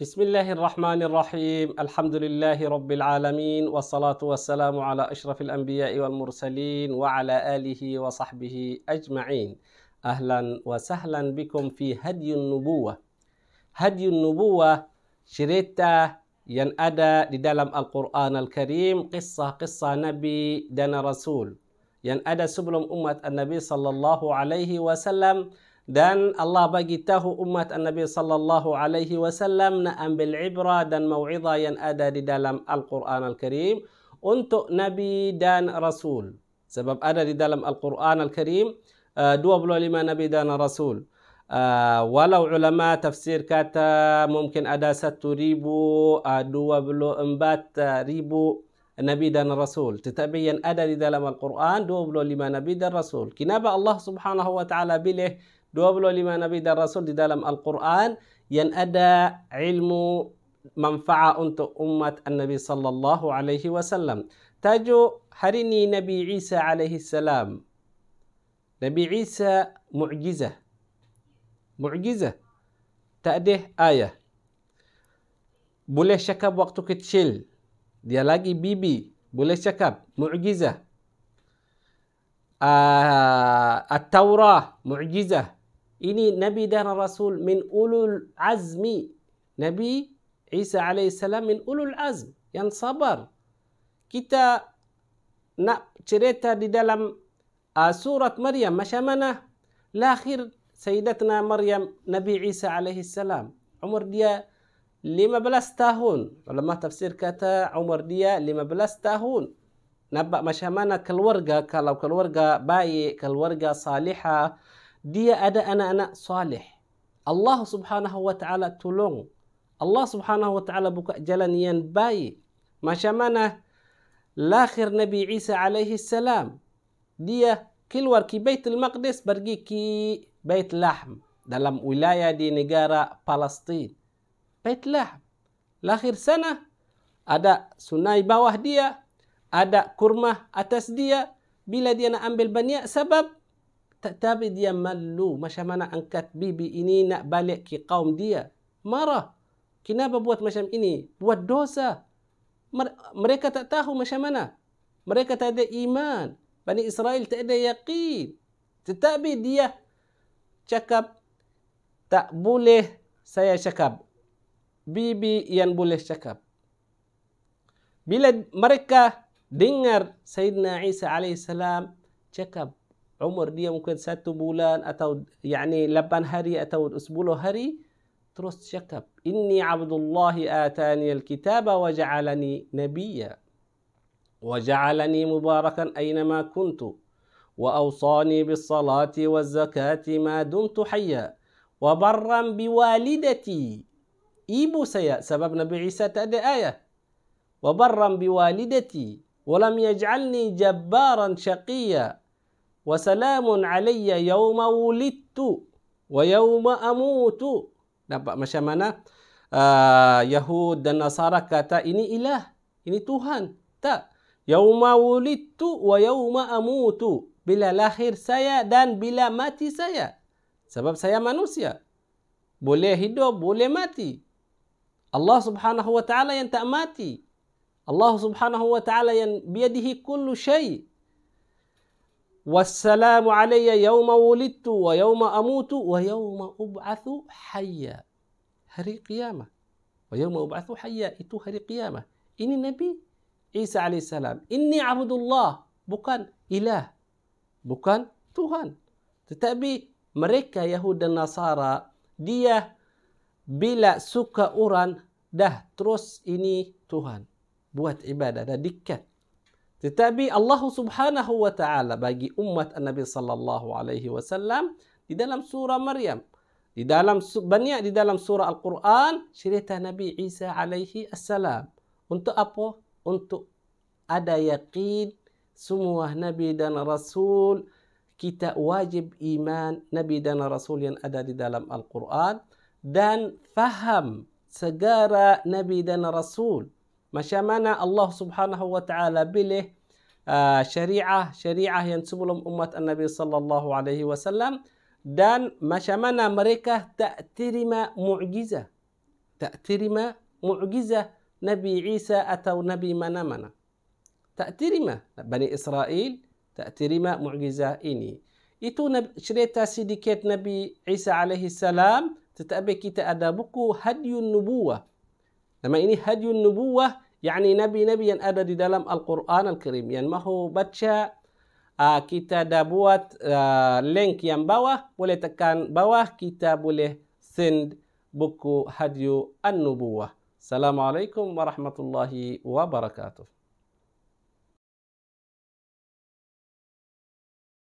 بسم الله الرحمن الرحيم الحمد لله رب العالمين والصلاة والسلام على أشرف الأنبياء والمرسلين وعلى آله وصحبه أجمعين أهلا وسهلا بكم في هدي النبوة هدي النبوة شريتا ينأدى لدلم القرآن الكريم قصة قصة نبي دنا رسول ينأدى سبل أمة النبي صلى الله عليه وسلم dan Allah bagi tahu umat Nabi sallallahu alaihi wasallam na ambil ibrah dan mau'izah yang ada di dalam Al-Quran Al-Karim untuk Nabi dan Rasul. Sebab ada di dalam Al-Quran Al-Karim 25 Nabi dan Rasul. walau ulama tafsir kata mungkin ada 1000 ribu Nabi dan Rasul. Tetapi yang ada di dalam Al-Quran 25 Nabi dan Rasul. Kenapa Allah subhanahu wa ta'ala pilih دوبلو لما نبي در رسول دي دالم القرآن ين أدا علم منفعة أنت أمة النبي صلى الله عليه وسلم تاجو هريني نبي عيسى عليه السلام نبي عيسى معجزة معجزة تأديه آية بولي شكب وقتك تشيل dia بيبي بولي شكب معجزة mukjizah uh, at ini Nabi dan Rasul min ulul azmi. Nabi Isa alaihi salam min ulul azm yang sabar. Kita nak cerita di dalam uh, surat Maryam macam mana? Lahir Sayyidatna Maryam Nabi Isa alaihi salam Umur dia 15 tahun. Ulama tafsir kata umur dia 15 tahun. Nampak macam mana keluarga kalau keluarga baik, keluarga salihah, dia ada anak-anak soleh. Allah Subhanahu wa taala tolong. Allah Subhanahu wa taala buka jalan yang baik. Macam mana lahir Nabi Isa alaihi salam? Dia keluar ke Baitul Maqdis pergi ke Bait Lahm dalam wilayah di negara Palestin. Bait Lahm. Lahir sana ada sunai bawah dia, ada kurma atas dia. Bila dia nak ambil banyak sebab tapi dia malu macam mana angkat bibi ini nak balik ke kaum dia marah kenapa buat macam ini buat dosa mereka tak tahu macam mana mereka tak ada iman Bani Israel tak ada yakin tetapi dia cakap tak boleh saya cakap bibi yang boleh cakap bila mereka dengar Sayyidina Isa alaihissalam cakap عمر دي ممكن ست بولان أتو يعني لبان هري أتو أسبول هري ترست شكب إني عبد الله آتاني الكتاب وجعلني نبيا وجعلني مباركا أينما كنت وأوصاني بالصلاة والزكاة ما دمت حيا وبرا بوالدتي إيبو سيا سبب نبي عيسى تأدي آية وبرا بوالدتي ولم يجعلني جبارا شقيا وسلام علي يوم ولدت ويوم أموت dapat macam mana uh, Yahud dan Nasara kata ini ilah ini Tuhan tak yauma wulidtu wa yauma amutu bila lahir saya dan bila mati saya sebab saya manusia boleh hidup boleh mati Allah Subhanahu wa taala yang tak mati Allah Subhanahu wa taala yang biadihi kullu syai' والسلام علي يوم ولدت ويوم أموت ويوم أبعث حيا هري قيامة ويوم أبعث حيا إتو هري قيامة إني نبي عيسى عليه السلام إني عبد الله بكان إله بكان تهان تتأبي مريكا يهود النصارى دي بلا سكا أوران ده تروس إني تهان بوات عبادة ده دكت Tetapi Allah Subhanahu wa taala bagi umat Nabi sallallahu alaihi wasallam di dalam surah Maryam di dalam banyak di dalam surah Al-Quran cerita Nabi Isa alaihi assalam. Untuk apa? Untuk ada yakin semua nabi dan rasul kita wajib iman nabi dan rasul yang ada di dalam Al-Quran dan faham segala nabi dan rasul مشامانا الله سبحانه وتعالى بله آه شريعة شريعة ينسب لهم أمة النبي صلى الله عليه وسلم دان مشامانا مريكا تأترم معجزة تأترم معجزة نبي عيسى أتوا نبي منامنا تأترم بني إسرائيل تأترم معجزة إني إتو نب... شريتا سيديكيت نبي عيسى عليه السلام تتأبكي تأدابكو هدي النبوة Nama ini hadyun nubuwah, yakni nabi-nabi yang ada di dalam Al-Quran Al-Karim. Yang mahu baca, uh, kita dah buat uh, link yang bawah. Boleh tekan bawah, kita boleh send buku hadyu an-nubuwah. Assalamualaikum warahmatullahi wabarakatuh.